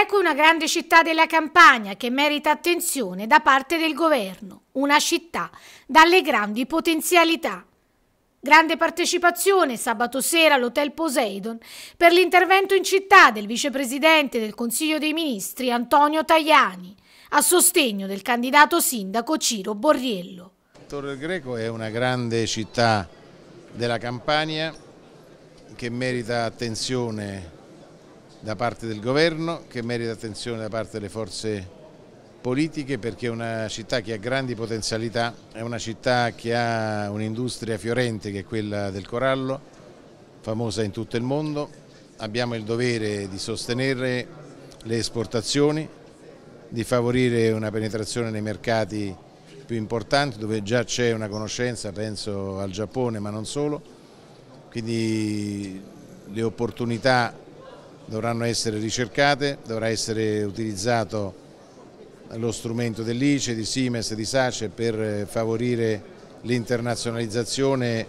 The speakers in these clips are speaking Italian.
Greco è una grande città della Campania che merita attenzione da parte del governo, una città dalle grandi potenzialità. Grande partecipazione sabato sera all'Hotel Poseidon per l'intervento in città del vicepresidente del Consiglio dei Ministri Antonio Tajani a sostegno del candidato sindaco Ciro Borriello. Torre Greco è una grande città della Campania che merita attenzione da parte del governo, che merita attenzione da parte delle forze politiche perché è una città che ha grandi potenzialità, è una città che ha un'industria fiorente che è quella del corallo, famosa in tutto il mondo, abbiamo il dovere di sostenere le esportazioni, di favorire una penetrazione nei mercati più importanti dove già c'è una conoscenza, penso al Giappone ma non solo, quindi le opportunità dovranno essere ricercate, dovrà essere utilizzato lo strumento dell'ICE, di Simes, di SACE per eh, favorire l'internazionalizzazione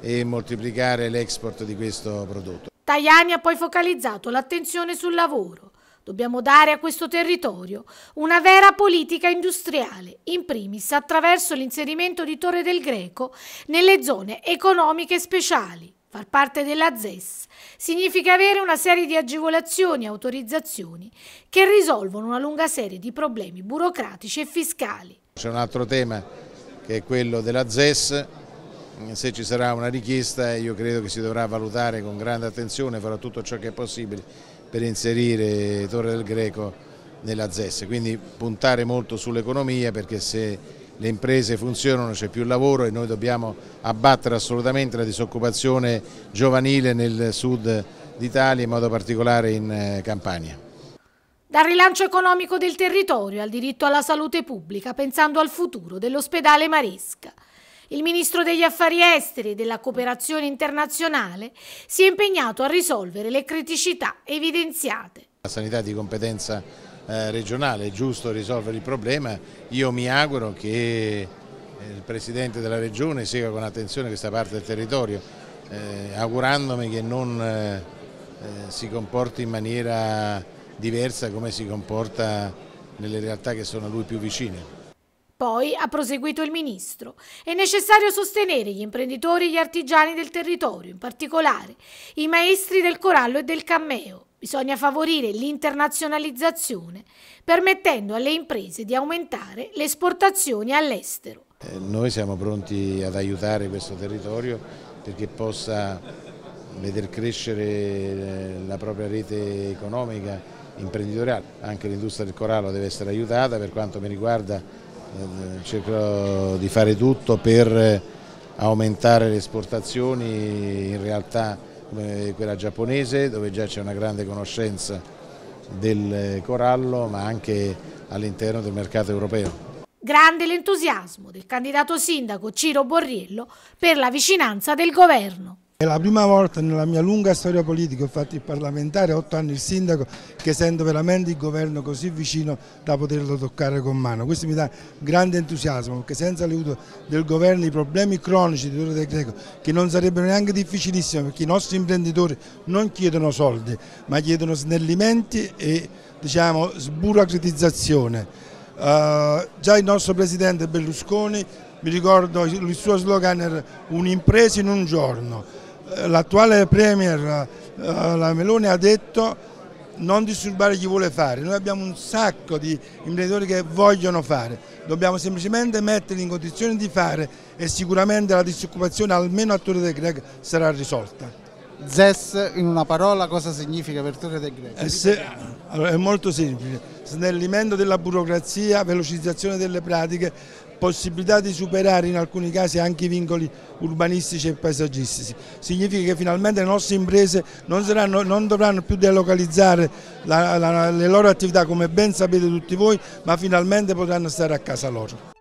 e moltiplicare l'export di questo prodotto. Tajani ha poi focalizzato l'attenzione sul lavoro. Dobbiamo dare a questo territorio una vera politica industriale, in primis attraverso l'inserimento di Torre del Greco nelle zone economiche speciali. Far parte della ZES significa avere una serie di agevolazioni e autorizzazioni che risolvono una lunga serie di problemi burocratici e fiscali. C'è un altro tema che è quello della ZES, se ci sarà una richiesta io credo che si dovrà valutare con grande attenzione, farà tutto ciò che è possibile per inserire Torre del Greco nella ZES, quindi puntare molto sull'economia perché se le imprese funzionano, c'è più lavoro e noi dobbiamo abbattere assolutamente la disoccupazione giovanile nel sud d'Italia, in modo particolare in eh, Campania. Dal rilancio economico del territorio al diritto alla salute pubblica, pensando al futuro dell'ospedale Maresca. Il ministro degli affari esteri e della cooperazione internazionale si è impegnato a risolvere le criticità evidenziate. La sanità di competenza eh, regionale, è giusto risolvere il problema, io mi auguro che eh, il Presidente della Regione segua con attenzione questa parte del territorio, eh, augurandomi che non eh, eh, si comporti in maniera diversa come si comporta nelle realtà che sono a lui più vicine. Poi ha proseguito il ministro. È necessario sostenere gli imprenditori e gli artigiani del territorio, in particolare i maestri del corallo e del cammeo. Bisogna favorire l'internazionalizzazione permettendo alle imprese di aumentare le esportazioni all'estero. Eh, noi siamo pronti ad aiutare questo territorio perché possa veder crescere eh, la propria rete economica, imprenditoriale. Anche l'industria del corallo deve essere aiutata, per quanto mi riguarda eh, cercherò di fare tutto per aumentare le esportazioni, in realtà come quella giapponese dove già c'è una grande conoscenza del corallo ma anche all'interno del mercato europeo. Grande l'entusiasmo del candidato sindaco Ciro Borriello per la vicinanza del governo. È la prima volta nella mia lunga storia politica, ho fatto il parlamentare, otto anni il sindaco, che sento veramente il governo così vicino da poterlo toccare con mano. Questo mi dà grande entusiasmo perché senza l'aiuto del governo i problemi cronici di Torre del Greco, che non sarebbero neanche difficilissimi perché i nostri imprenditori non chiedono soldi, ma chiedono snellimenti e diciamo, sburocratizzazione. Uh, già il nostro presidente Berlusconi, mi ricordo il suo slogan era un'impresa in un giorno, eh, l'attuale Premier eh, la Meloni ha detto non disturbare chi vuole fare, noi abbiamo un sacco di imprenditori che vogliono fare, dobbiamo semplicemente metterli in condizione di fare e sicuramente la disoccupazione almeno a Torre del Greg sarà risolta. ZES in una parola cosa significa per Torre del Greco? Eh, se, allora, è molto semplice, snellimento della burocrazia, velocizzazione delle pratiche, possibilità di superare in alcuni casi anche i vincoli urbanistici e paesaggistici. Significa che finalmente le nostre imprese non, saranno, non dovranno più delocalizzare la, la, le loro attività come ben sapete tutti voi, ma finalmente potranno stare a casa loro.